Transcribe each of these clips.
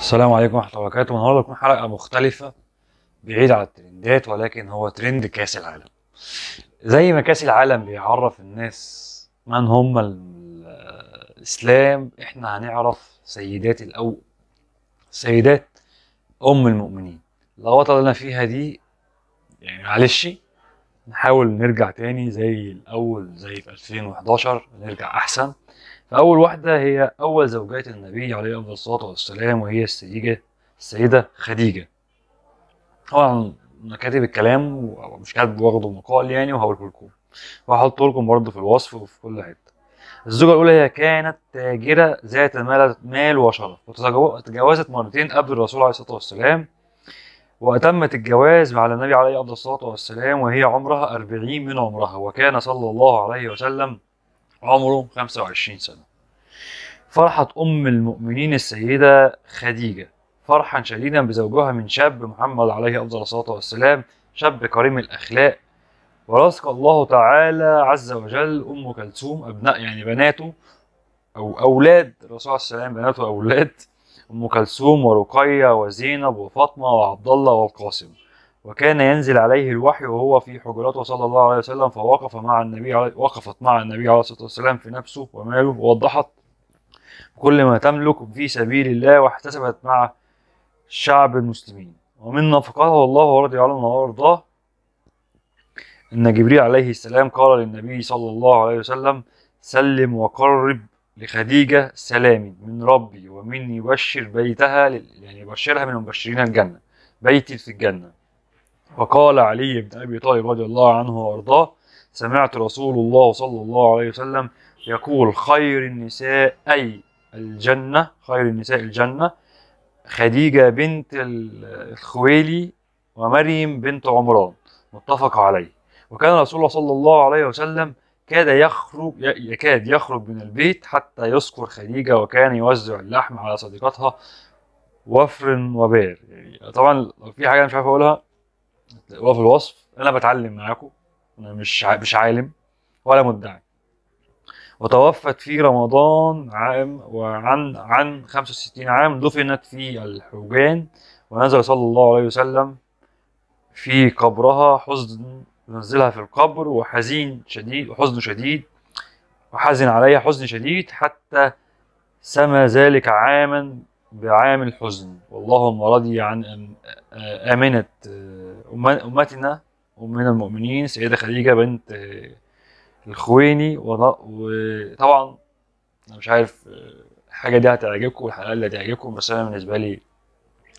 السلام عليكم ورحمه الله وبركاته النهارده تكون حلقه مختلفه بعيد عن الترندات ولكن هو ترند كاس العالم زي ما كاس العالم بيعرف الناس من هم الاسلام احنا هنعرف سيدات الاو سيدات ام المؤمنين اللغوطه اللي انا فيها دي يعني معلش نحاول نرجع تاني زي الاول زي في 2011 نرجع احسن فأول واحدة هي أول زوجات النبي عليه أفضل الصلاة والسلام وهي السيدة السيدة خديجة طبعا أنا كاتب الكلام ومش كاتب واخده مقال يعني وهقوله لكم وهحطه لكم برضه في الوصف وفي كل حتة الزوجة الأولى هي كانت تاجرة ذات مال وشرف وتجوزت مرتين قبل الرسول عليه الصلاة والسلام وأتمت الجواز على النبي عليه أفضل الصلاة والسلام وهي عمرها أربعين من عمرها وكان صلى الله عليه وسلم عمره 25 سنة فرحت أم المؤمنين السيدة خديجة فرحا شديدا بزوجها من شاب محمد عليه أفضل الصلاة والسلام شاب كريم الأخلاق ورزق الله تعالى عز وجل أم كلثوم أبناء يعني بناته أو أولاد الرسول عليه السلام بناته أولاد أم كلثوم ورقية وزينب وفاطمة وعبد الله والقاسم وكان ينزل عليه الوحي وهو في حجراته صلى الله عليه وسلم فوقف مع النبي وقفت مع النبي عليه الصلاه والسلام في نفسه وماله ووضحت كل ما تملك في سبيل الله واحتسبت مع شعب المسلمين ومن نفقته والله رضي عنه وارضاه ان جبريل عليه السلام قال للنبي صلى الله عليه وسلم سلم وقرب لخديجة سلامي من ربي ومن يبشر بيتها يعني يبشرها من مبشرين الجنة بيتي في الجنة وقال علي بن أبي طالب رضي الله عنه وأرضاه سمعت رسول الله صلى الله عليه وسلم يقول خير النساء أي الجنة خير النساء الجنة خديجة بنت الخويلي ومريم بنت عمران متفق عليه وكان رسول الله صلى الله عليه وسلم كاد يخرج يكاد يخرج من البيت حتى يذكر خديجة وكان يوزع اللحم على صديقتها وفر وبار يعني طبعا لو في حاجة مش عارف أقولها هتلاقوها في الوصف انا بتعلم معاكم انا مش ع... مش عالم ولا مدعي وتوفت في رمضان عام وعن عن 65 عام دفنت في الحجان ونزل صلى الله عليه وسلم في قبرها حزن نزلها في القبر وحزين شديد وحزن شديد وحزن عليها حزن شديد حتى سما ذلك عاما بعام الحزن واللهم رضي عن آمنة أمم-, أمتنا أمنا المؤمنين السيدة خديجة بنت آه، الخويني وطبعا أنا مش عارف الحاجة آه، دي هتعجبكم والحلقة اللي هتعجبكم بس أنا بالنسبة لي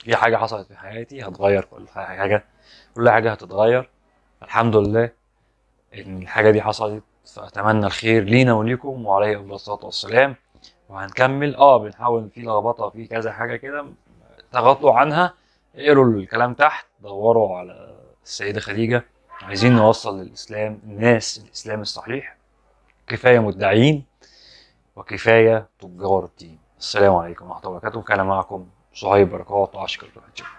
في حاجة حصلت في حياتي هتغير كل حاجة كل حاجة هتتغير الحمد لله إن الحاجة دي حصلت فأتمنى الخير لينا وليكم وعليه أفضل الصلاة والسلام وهنكمل اه بنحاول في لخبطه في كذا حاجه كده تغطوا عنها اقروا الكلام تحت دوروا على السيدة خديجة عايزين نوصل للإسلام الناس الإسلام الصحيح كفاية مدعين وكفاية تجار الدين السلام عليكم ورحمة الله وبركاته كان معكم صهيب بركات وعشق الراحة